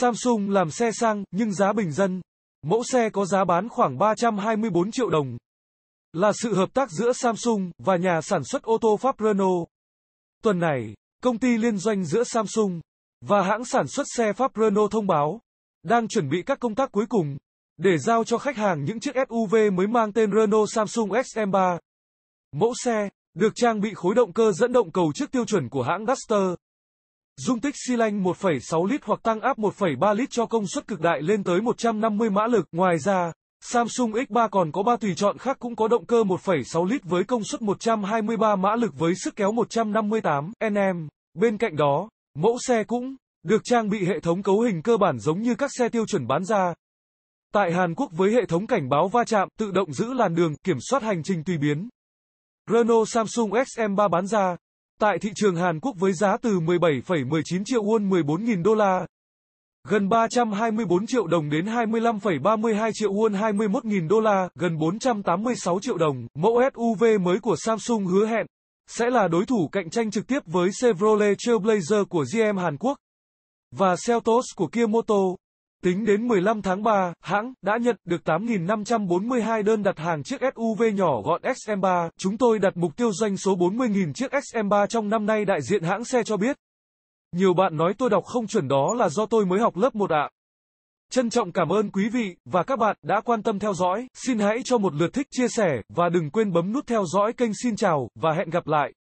Samsung làm xe sang, nhưng giá bình dân. Mẫu xe có giá bán khoảng 324 triệu đồng. Là sự hợp tác giữa Samsung và nhà sản xuất ô tô Pháp Renault. Tuần này, công ty liên doanh giữa Samsung và hãng sản xuất xe Pháp Renault thông báo đang chuẩn bị các công tác cuối cùng để giao cho khách hàng những chiếc SUV mới mang tên Renault Samsung XM3. Mẫu xe được trang bị khối động cơ dẫn động cầu trước tiêu chuẩn của hãng Duster. Dung tích xi lanh 1,6 lít hoặc tăng áp 1,3 lít cho công suất cực đại lên tới 150 mã lực. Ngoài ra, Samsung X3 còn có 3 tùy chọn khác cũng có động cơ 1,6 lít với công suất 123 mã lực với sức kéo 158 Nm. Bên cạnh đó, mẫu xe cũng được trang bị hệ thống cấu hình cơ bản giống như các xe tiêu chuẩn bán ra. Tại Hàn Quốc với hệ thống cảnh báo va chạm, tự động giữ làn đường, kiểm soát hành trình tùy biến. Renault Samsung XM3 bán ra tại thị trường Hàn Quốc với giá từ 17,19 triệu won 14.000 đô la, gần 324 triệu đồng đến 25,32 triệu won 21.000 đô la, gần 486 triệu đồng. Mẫu SUV mới của Samsung hứa hẹn sẽ là đối thủ cạnh tranh trực tiếp với Chevrolet Trailblazer của GM Hàn Quốc và Seltos của Kia Motor. Tính đến 15 tháng 3, hãng đã nhận được 8.542 đơn đặt hàng chiếc SUV nhỏ gọn XM3. Chúng tôi đặt mục tiêu doanh số 40.000 chiếc XM3 trong năm nay đại diện hãng xe cho biết. Nhiều bạn nói tôi đọc không chuẩn đó là do tôi mới học lớp 1 ạ. À. Trân trọng cảm ơn quý vị và các bạn đã quan tâm theo dõi. Xin hãy cho một lượt thích, chia sẻ và đừng quên bấm nút theo dõi kênh. Xin chào và hẹn gặp lại.